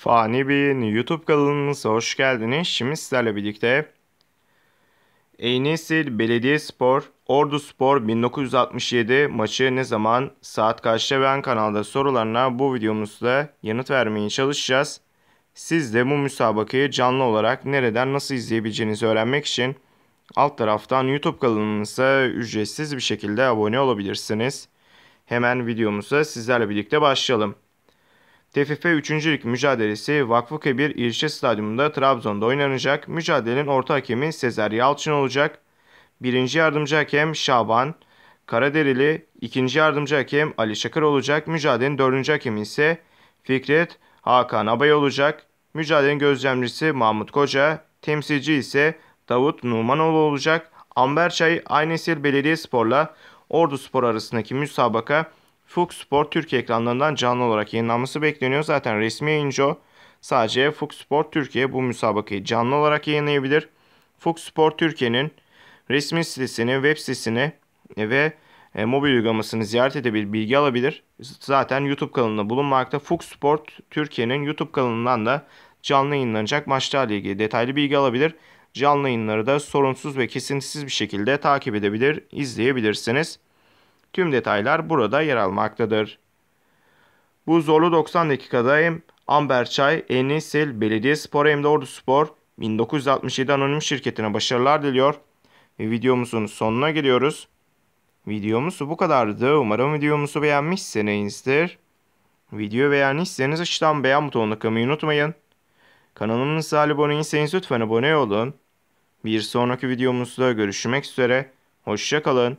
Fani Bey'in YouTube kanalımıza hoş geldiniz. Şimdi sizlerle birlikte Eynesil Belediye Spor Ordu Spor 1967 maçı ne zaman saat kaçta ben kanalda sorularına bu videomuzda yanıt vermeye çalışacağız. Siz de bu müsabakayı canlı olarak nereden nasıl izleyebileceğinizi öğrenmek için alt taraftan YouTube kanalımıza ücretsiz bir şekilde abone olabilirsiniz. Hemen videomuza sizlerle birlikte başlayalım. TFF 3. Lig mücadelesi Vakfıkebir İlçe Stadyumunda Trabzon'da oynanacak. Mücadelenin orta hakemi Sezer Yalçın olacak. Birinci yardımcı hakem Şaban Karaderili, ikinci yardımcı hakem Ali Şakır olacak. Mücadelenin dördüncü hakemi ise Fikret Hakan Abay olacak. Mücadelenin gözlemcisi Mahmut Koca, temsilci ise Davut Numanoğlu olacak. Amberçay Aynesil Belediye Spor'la Ordu Spor arasındaki müsabaka Fox Sport Türkiye ekranlarından canlı olarak yayınlanması bekleniyor. Zaten resmi yayıncı Sadece Fox Sport Türkiye bu müsabakayı canlı olarak yayınlayabilir. Fox Sport Türkiye'nin resmi sitesini, web sitesini e, ve e, mobil uygulamasını ziyaret edebilir, bilgi alabilir. Zaten YouTube kanalında bulunmakta. Fox Sport Türkiye'nin YouTube kanalından da canlı yayınlanacak maçlarla ilgili detaylı bilgi alabilir. Canlı yayınları da sorunsuz ve kesintisiz bir şekilde takip edebilir, izleyebilirsiniz. Tüm detaylar burada yer almaktadır. Bu zorlu 90 dakikadayım. Amber Çay, Enisil, Belediye Spor hem de Ordu Spor 1967 Anonim Şirketi'ne başarılar diliyor. Ve videomuzun sonuna geliyoruz. Videomuz bu kadardı. Umarım videomuzu beğenmişsinizdir. Videoyu beğendiyseniz aşağıdan beğen butonuna kılmayı unutmayın. Kanalımıza abone değilseniz lütfen abone olun. Bir sonraki videomuzda görüşmek üzere. Hoşçakalın.